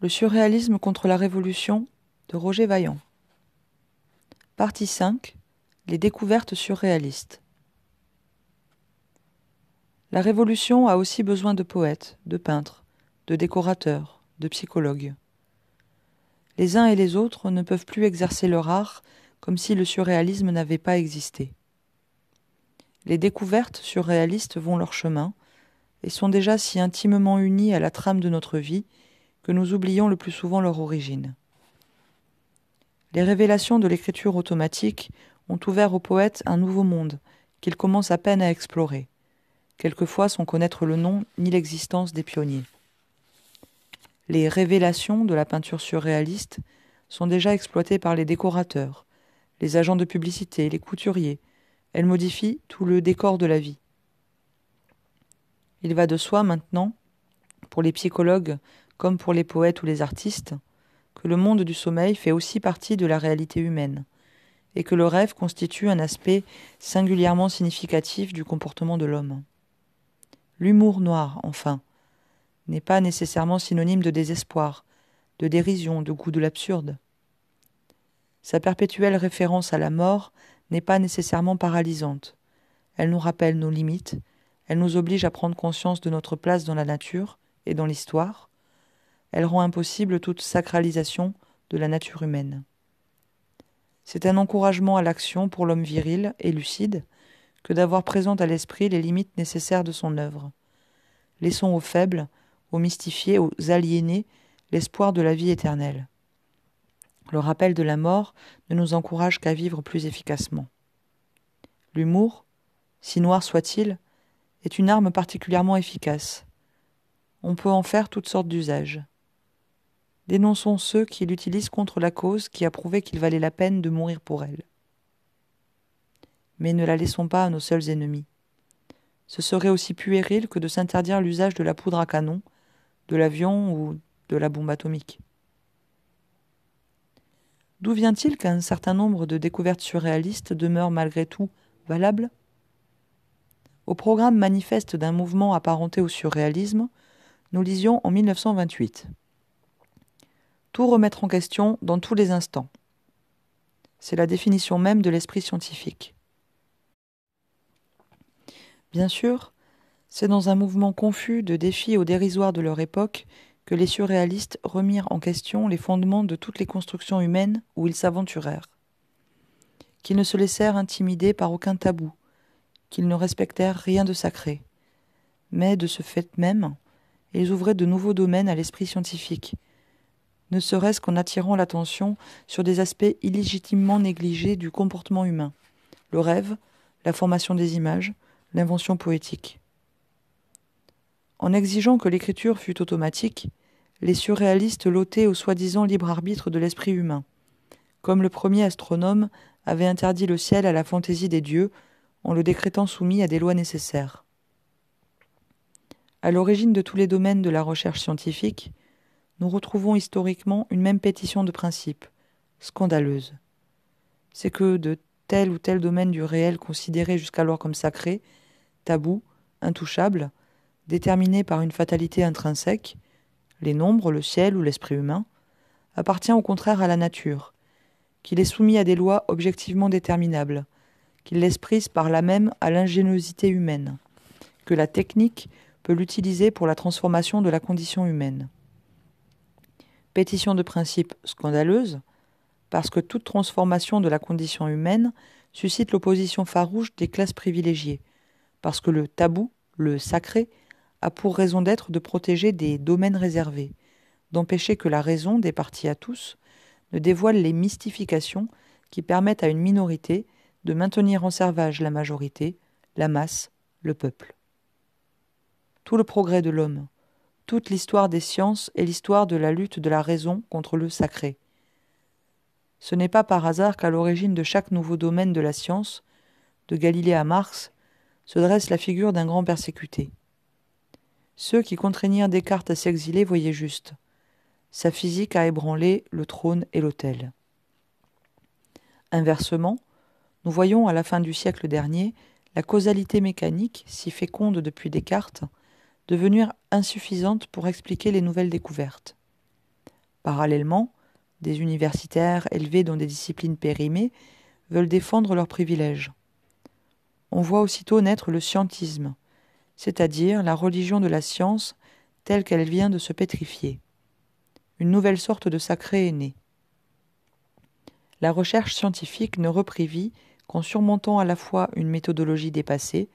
Le surréalisme contre la Révolution de Roger Vaillant. Partie 5. Les découvertes surréalistes. La Révolution a aussi besoin de poètes, de peintres, de décorateurs, de psychologues. Les uns et les autres ne peuvent plus exercer leur art comme si le surréalisme n'avait pas existé. Les découvertes surréalistes vont leur chemin et sont déjà si intimement unies à la trame de notre vie que nous oublions le plus souvent leur origine. Les révélations de l'écriture automatique ont ouvert au poète un nouveau monde qu'il commence à peine à explorer, quelquefois sans connaître le nom ni l'existence des pionniers. Les révélations de la peinture surréaliste sont déjà exploitées par les décorateurs, les agents de publicité, les couturiers. Elles modifient tout le décor de la vie. Il va de soi maintenant, pour les psychologues comme pour les poètes ou les artistes, que le monde du sommeil fait aussi partie de la réalité humaine, et que le rêve constitue un aspect singulièrement significatif du comportement de l'homme. L'humour noir, enfin, n'est pas nécessairement synonyme de désespoir, de dérision, de goût de l'absurde. Sa perpétuelle référence à la mort n'est pas nécessairement paralysante. Elle nous rappelle nos limites, elle nous oblige à prendre conscience de notre place dans la nature et dans l'histoire, elle rend impossible toute sacralisation de la nature humaine. C'est un encouragement à l'action pour l'homme viril et lucide que d'avoir présent à l'esprit les limites nécessaires de son œuvre. Laissons aux faibles, aux mystifiés, aux aliénés l'espoir de la vie éternelle. Le rappel de la mort ne nous encourage qu'à vivre plus efficacement. L'humour, si noir soit-il, est une arme particulièrement efficace. On peut en faire toutes sortes d'usages dénonçons ceux qui l'utilisent contre la cause qui a prouvé qu'il valait la peine de mourir pour elle. Mais ne la laissons pas à nos seuls ennemis. Ce serait aussi puéril que de s'interdire l'usage de la poudre à canon, de l'avion ou de la bombe atomique. D'où vient-il qu'un certain nombre de découvertes surréalistes demeurent malgré tout valables Au programme manifeste d'un mouvement apparenté au surréalisme, nous lisions en 1928 tout remettre en question dans tous les instants. C'est la définition même de l'esprit scientifique. Bien sûr, c'est dans un mouvement confus de défis aux dérisoires de leur époque que les surréalistes remirent en question les fondements de toutes les constructions humaines où ils s'aventurèrent. Qu'ils ne se laissèrent intimider par aucun tabou, qu'ils ne respectèrent rien de sacré. Mais de ce fait même, ils ouvraient de nouveaux domaines à l'esprit scientifique, ne serait-ce qu'en attirant l'attention sur des aspects illégitimement négligés du comportement humain, le rêve, la formation des images, l'invention poétique. En exigeant que l'écriture fût automatique, les surréalistes l'ôtaient au soi-disant libre arbitre de l'esprit humain, comme le premier astronome avait interdit le ciel à la fantaisie des dieux en le décrétant soumis à des lois nécessaires. À l'origine de tous les domaines de la recherche scientifique, nous retrouvons historiquement une même pétition de principe, scandaleuse. C'est que de tel ou tel domaine du réel considéré jusqu'alors comme sacré, tabou, intouchable, déterminé par une fatalité intrinsèque, les nombres, le ciel ou l'esprit humain, appartient au contraire à la nature, qu'il est soumis à des lois objectivement déterminables, qu'il laisse par là même à l'ingéniosité humaine, que la technique peut l'utiliser pour la transformation de la condition humaine pétition de principe scandaleuse, parce que toute transformation de la condition humaine suscite l'opposition farouche des classes privilégiées, parce que le tabou, le sacré, a pour raison d'être de protéger des domaines réservés, d'empêcher que la raison, des parties à tous, ne dévoile les mystifications qui permettent à une minorité de maintenir en servage la majorité, la masse, le peuple. Tout le progrès de l'homme, toute l'histoire des sciences est l'histoire de la lutte de la raison contre le sacré. Ce n'est pas par hasard qu'à l'origine de chaque nouveau domaine de la science, de Galilée à Marx, se dresse la figure d'un grand persécuté. Ceux qui contraignirent Descartes à s'exiler voyaient juste. Sa physique a ébranlé le trône et l'autel. Inversement, nous voyons à la fin du siècle dernier la causalité mécanique, si féconde depuis Descartes, devenir insuffisante pour expliquer les nouvelles découvertes. Parallèlement, des universitaires élevés dans des disciplines périmées veulent défendre leurs privilèges. On voit aussitôt naître le scientisme, c'est-à-dire la religion de la science telle qu'elle vient de se pétrifier. Une nouvelle sorte de sacré est née. La recherche scientifique ne vie qu'en surmontant à la fois une méthodologie dépassée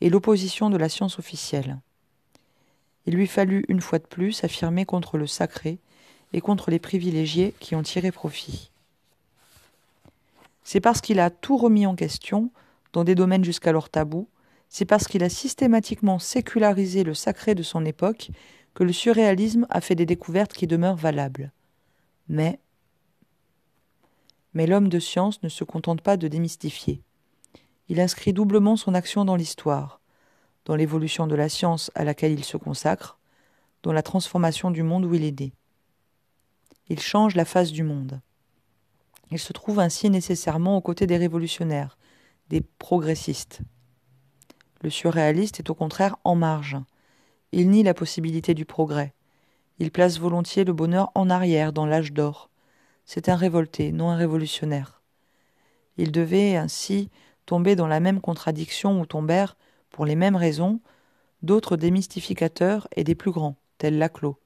et l'opposition de la science officielle il lui fallut une fois de plus affirmer contre le sacré et contre les privilégiés qui ont tiré profit. C'est parce qu'il a tout remis en question, dans des domaines jusqu'alors tabous, c'est parce qu'il a systématiquement sécularisé le sacré de son époque que le surréalisme a fait des découvertes qui demeurent valables. Mais mais l'homme de science ne se contente pas de démystifier. Il inscrit doublement son action dans l'histoire dans l'évolution de la science à laquelle il se consacre, dans la transformation du monde où il est né. Il change la face du monde. Il se trouve ainsi nécessairement aux côtés des révolutionnaires, des progressistes. Le surréaliste est au contraire en marge. Il nie la possibilité du progrès. Il place volontiers le bonheur en arrière dans l'âge d'or. C'est un révolté, non un révolutionnaire. Il devait ainsi tomber dans la même contradiction où tombèrent pour les mêmes raisons, d'autres démystificateurs et des plus grands, tels Laclos,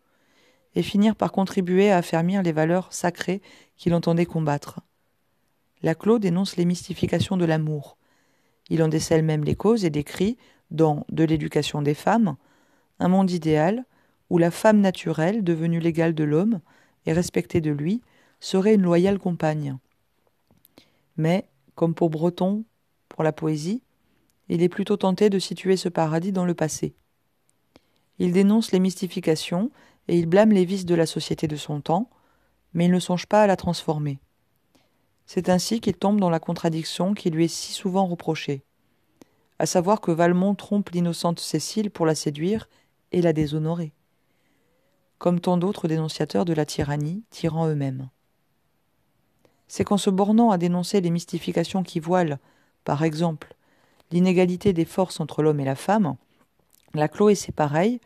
et finir par contribuer à affermir les valeurs sacrées qu'il entendait combattre. Laclos dénonce les mystifications de l'amour. Il en décèle même les causes et décrit, dans De l'éducation des femmes, un monde idéal où la femme naturelle, devenue l'égale de l'homme et respectée de lui, serait une loyale compagne. Mais, comme pour Breton, pour la poésie, il est plutôt tenté de situer ce paradis dans le passé. Il dénonce les mystifications et il blâme les vices de la société de son temps, mais il ne songe pas à la transformer. C'est ainsi qu'il tombe dans la contradiction qui lui est si souvent reprochée, à savoir que Valmont trompe l'innocente Cécile pour la séduire et la déshonorer, comme tant d'autres dénonciateurs de la tyrannie, tyrans eux-mêmes. C'est qu'en se bornant à dénoncer les mystifications qui voilent, par exemple, l'inégalité des forces entre l'homme et la femme, la et ses pareils,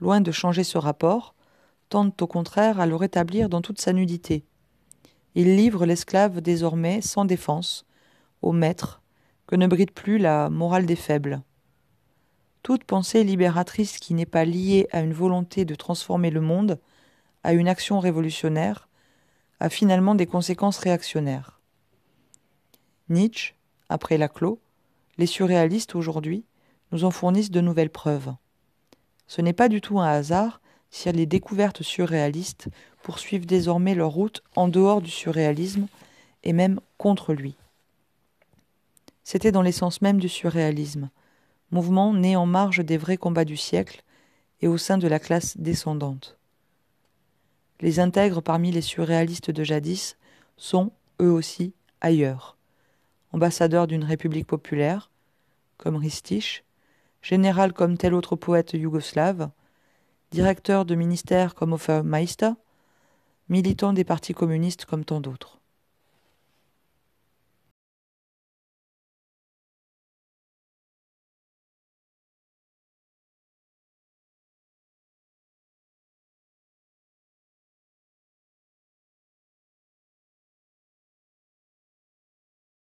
loin de changer ce rapport, tendent au contraire à le rétablir dans toute sa nudité. Ils livrent l'esclave désormais sans défense, au maître, que ne bride plus la morale des faibles. Toute pensée libératrice qui n'est pas liée à une volonté de transformer le monde, à une action révolutionnaire, a finalement des conséquences réactionnaires. Nietzsche, après la clos, les surréalistes aujourd'hui nous en fournissent de nouvelles preuves. Ce n'est pas du tout un hasard si les découvertes surréalistes poursuivent désormais leur route en dehors du surréalisme et même contre lui. C'était dans l'essence même du surréalisme, mouvement né en marge des vrais combats du siècle et au sein de la classe descendante. Les intègres parmi les surréalistes de jadis sont, eux aussi, ailleurs ambassadeur d'une république populaire, comme Ristich, général comme tel autre poète yougoslave, directeur de ministère comme Offermeister, militant des partis communistes comme tant d'autres.